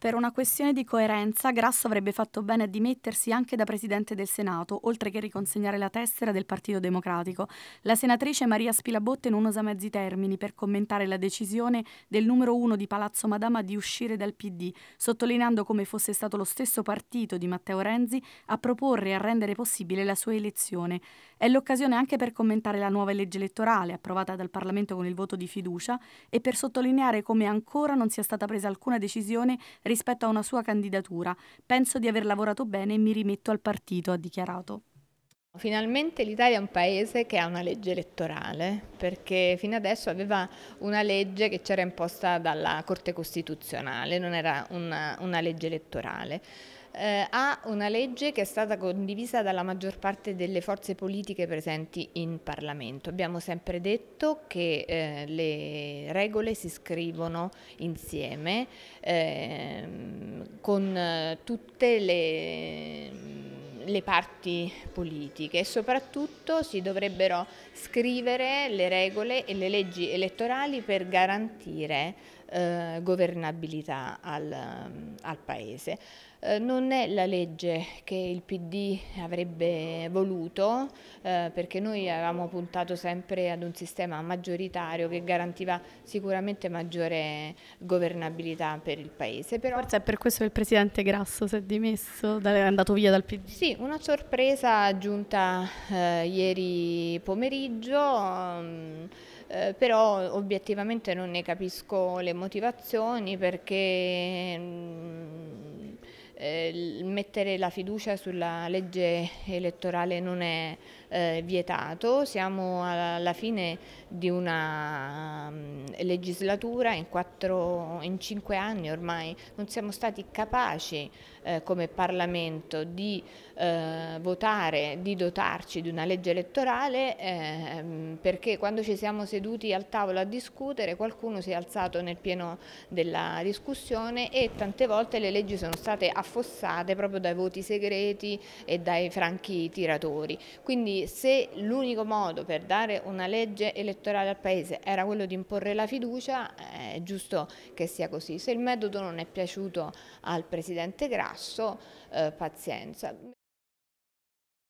Per una questione di coerenza, Grasso avrebbe fatto bene a dimettersi anche da presidente del Senato, oltre che riconsegnare la tessera del Partito Democratico. La senatrice Maria Spilabotte non usa mezzi termini per commentare la decisione del numero uno di Palazzo Madama di uscire dal PD, sottolineando come fosse stato lo stesso partito di Matteo Renzi a proporre e a rendere possibile la sua elezione. È l'occasione anche per commentare la nuova legge elettorale approvata dal Parlamento con il voto di fiducia e per sottolineare come ancora non sia stata presa alcuna decisione rispetto a una sua candidatura. Penso di aver lavorato bene e mi rimetto al partito, ha dichiarato. Finalmente l'Italia è un paese che ha una legge elettorale, perché fino adesso aveva una legge che c'era imposta dalla Corte Costituzionale, non era una, una legge elettorale. Eh, ha una legge che è stata condivisa dalla maggior parte delle forze politiche presenti in Parlamento. Abbiamo sempre detto che eh, le regole si scrivono insieme ehm, eh, con tutte le le parti politiche e soprattutto si dovrebbero scrivere le regole e le leggi elettorali per garantire eh, governabilità al, al Paese. Eh, non è la legge che il PD avrebbe voluto, eh, perché noi avevamo puntato sempre ad un sistema maggioritario che garantiva sicuramente maggiore governabilità per il Paese. Però... Forse è per questo che il Presidente Grasso si è dimesso, è andato via dal PD. Sì, una sorpresa giunta eh, ieri pomeriggio. Mm, eh, però obiettivamente non ne capisco le motivazioni perché mh, mm, eh, mettere la fiducia sulla legge elettorale non è eh, vietato, siamo alla fine di una mm, legislatura in, quattro, in cinque anni ormai non siamo stati capaci eh, come Parlamento di eh, votare, di dotarci di una legge elettorale eh, perché quando ci siamo seduti al tavolo a discutere qualcuno si è alzato nel pieno della discussione e tante volte le leggi sono state affossate proprio dai voti segreti e dai franchi tiratori. Quindi se l'unico modo per dare una legge elettorale al Paese era quello di imporre la fiducia, eh, è giusto che sia così. Se il metodo non è piaciuto al Presidente Grasso, eh, pazienza.